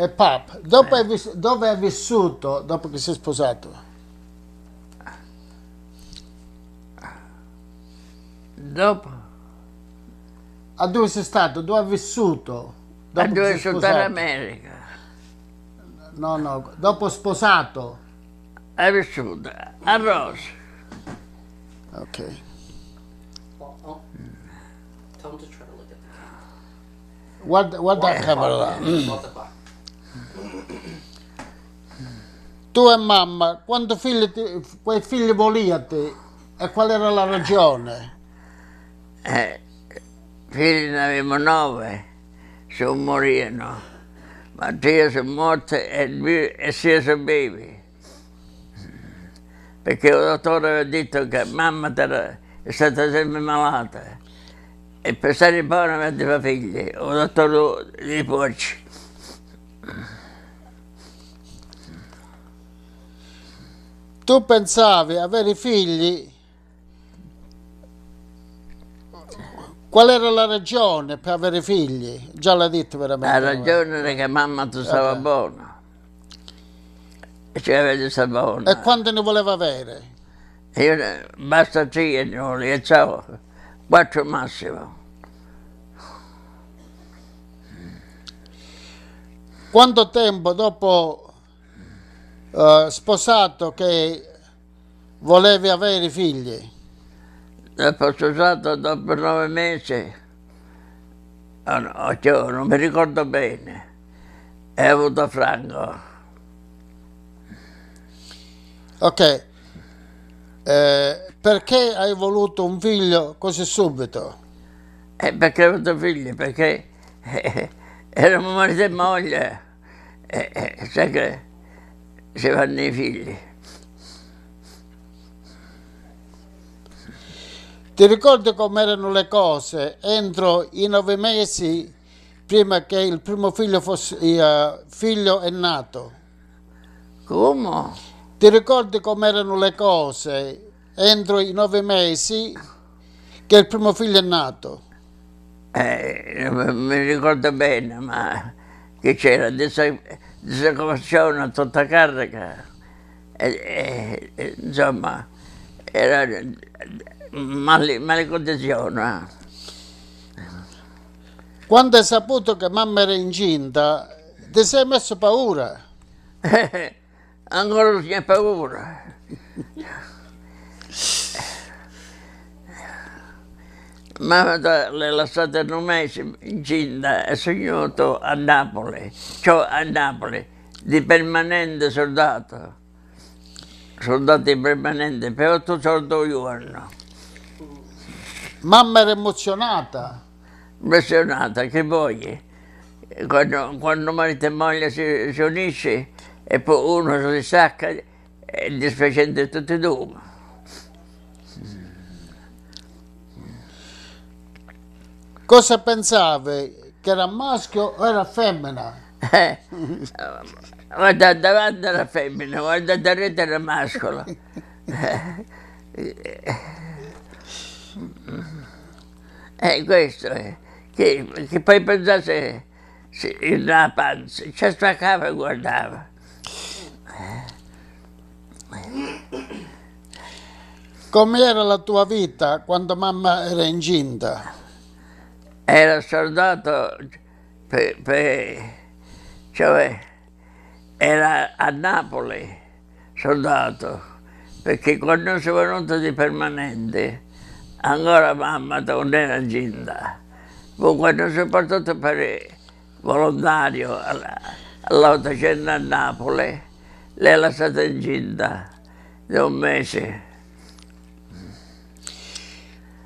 E Pap, dopo eh. è dove hai vissuto dopo che si è sposato? Dopo? A dove sei stato? Dove hai vissuto? Dopo a dove sei stato in America. No, no, dopo sposato. Hai vissuto a Rose. Ok. Guarda, guarda la camera là. Tu e mamma, quanti figli, ti, quei figli volíate e qual era la ragione? Eh, figli ne avevamo nove, se morirono. Mattia è morto e, e Cesare vive. Perché il dottore aveva detto che mamma è stata sempre malata e per stare buona aveva figli. Il oh, dottore di porci. tu pensavi avere figli, qual era la ragione per avere figli? Già l'ha detto veramente. La ragione era che mamma tu stava okay. buona. Ci aveva già buona. E quanti ne voleva avere? Io basta tre ne volevo, ciao, quattro massimo. Quanto tempo dopo uh, sposato che volevi avere figli? L'ho sposato dopo nove mesi, ah, non mi ricordo bene, e ho avuto Franco. Ok, eh, perché hai voluto un figlio così subito? Eh, perché ho avuto figli, perché eh, eh eravamo marito e moglie, eh, eh sai che se vanno i figli. Ti ricordi com'erano le cose entro i nove mesi prima che il primo figlio, fosse, eh, figlio è nato? Come? Ti ricordi com'erano le cose entro i nove mesi che il primo figlio è nato? Eh, mi ricordo bene, ma che c'era? Adesso si cominciavano tutta carica. E, e, insomma, era male, male condizione. Quando hai saputo che mamma era incinta, ti sei messo paura? Eh, ancora si ha paura. ma le lasciate un mese incinta e sognato a Napoli, cioè a Napoli, di permanente soldato, soldati permanente per 800 giorno. Mamma era emozionata. Emozionata, che vuoi? Quando, quando marito e moglie si, si unisce e poi uno si sacca è dispiacente tutti e due. Cosa pensavi? Che era maschio o era femmina? Eh, guarda, davanti era femmina, guarda, rete era mascola. Eh, eh, questo è. Che, che poi pensate se una panza, ci staccava e guardava. Com'era la tua vita quando mamma era incinta? era soldato, per, per, cioè era a Napoli soldato, perché quando sono venuto di permanente ancora mamma non era ginda. Poi quando sono partito per volontario all'Ottocento a Napoli, lei era stata incinta di un mese.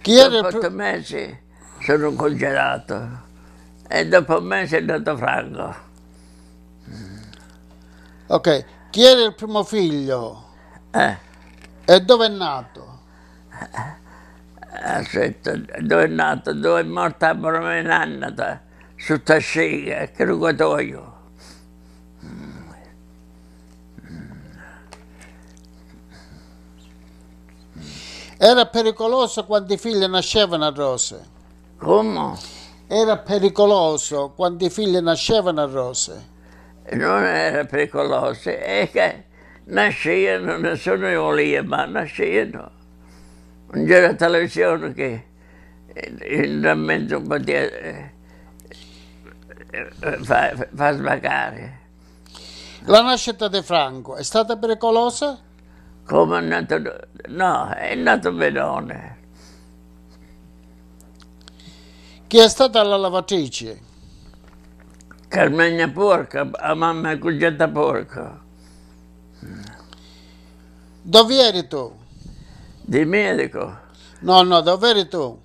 Chi era il... mesi sono congelato e dopo un mese è andato Franco. Ok, chi era il primo figlio? Eh. E dove è nato? Aspetta, dove è nato? Dove è morta a Bromenannata? Su Tasciga, che rugatoio. Era pericoloso quando i figli nascevano a Rose? Come? Era pericoloso quando i figli nascevano a rose. Non era pericoloso, è che nascevano, nessuno voleva, ma nascevano. Non c'era televisione che eh, il rammento poteva eh, far fa svagare. La nascita di Franco è stata pericolosa? Come è nato? No, è nato Benone. Chi è stata la lavatrice? Carmegna Porca, la mamma e cugetta Porca. Dove eri tu? Di medico. No, no, dove eri tu?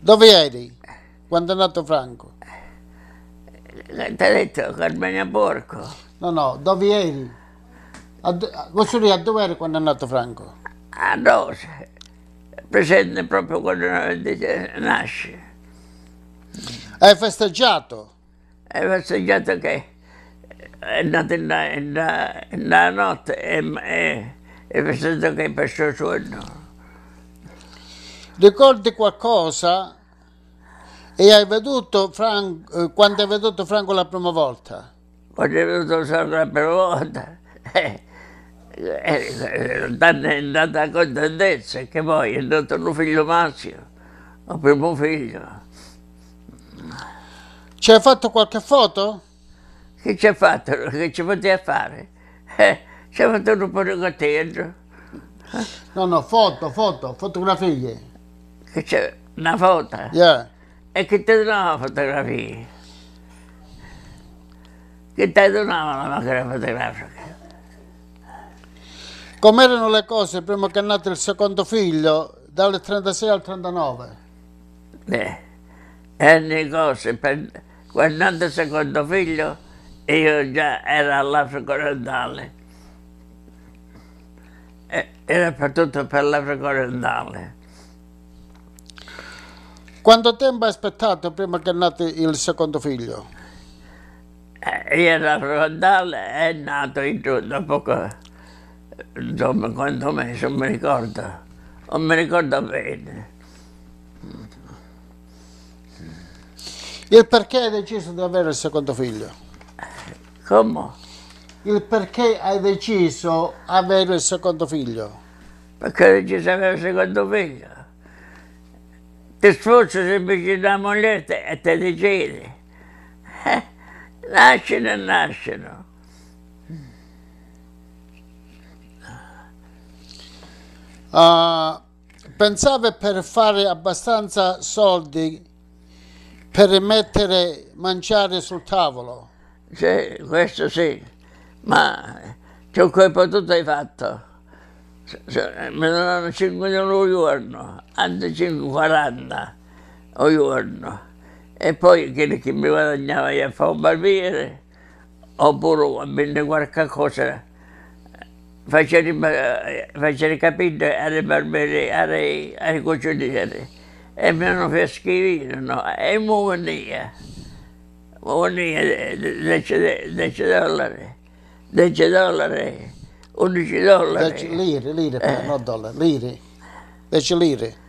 Dove eri quando è nato Franco? Ti ho detto Carmegna Porco. No, no, dove eri? A, oh, a, dove eri quando è nato Franco? A Rose, presente proprio quando nasce. Hai festeggiato? Hai festeggiato che è nato nella, notte e, e, festeggiato che è perso il sonno. Ricordi qualcosa? E hai veduto Franco, eh, quando hai veduto Franco la prima volta? Quando hai veduto Franco la prima volta? Eh, eh, è andata a contentezza che poi è nato un figlio Massimo, il primo figlio. Ci hai fatto qualche foto? Che ci ha fatto? Che ci poteva fare? Eh, ci ha fatto un po' di cotello. No, no, foto, foto, fotografie. Che c'è una foto? Yeah. E che ti donava fotografie? fotografia? Che ti donava la macchina fotografica? Com'erano le cose prima che è nato il secondo figlio, dal 36 al 39? Beh, erano le cose per guardando il secondo figlio io già ero all'Africa orientale. Era per tutto per l'Africa orientale. Quanto tempo hai aspettato prima che nati il secondo figlio? Eh, io l'Africa orientale è nato in giù da poco, dopo quanto mese, non mi ricordo, non mi ricordo bene. Il perché hai deciso di avere il secondo figlio? Come? Il perché hai deciso di avere il secondo figlio? Perché hai deciso di avere il secondo figlio. Ti sforzo se mi semplicemente la moglie e ti decidi. Eh, nascono e nascono. Uh, ah, pensavo per fare abbastanza soldi per mettere mangiare sul tavolo. Sì, questo sì, ma ciò che colpa tu hai fatto? Mi danno 5 milioni al giorno, anzi 5, 40 al giorno. E poi quello che mi guadagnava a fare un barbiere, oppure a vendere qualche cosa, facere, eh, capire alle barbiere, ai, ai e mi abbiano prescritto, e mi via, muovono via 10 dollari, 10 dollari, 11 dollari. 10 lire, lire, eh. non dollari, lire, 10 lire.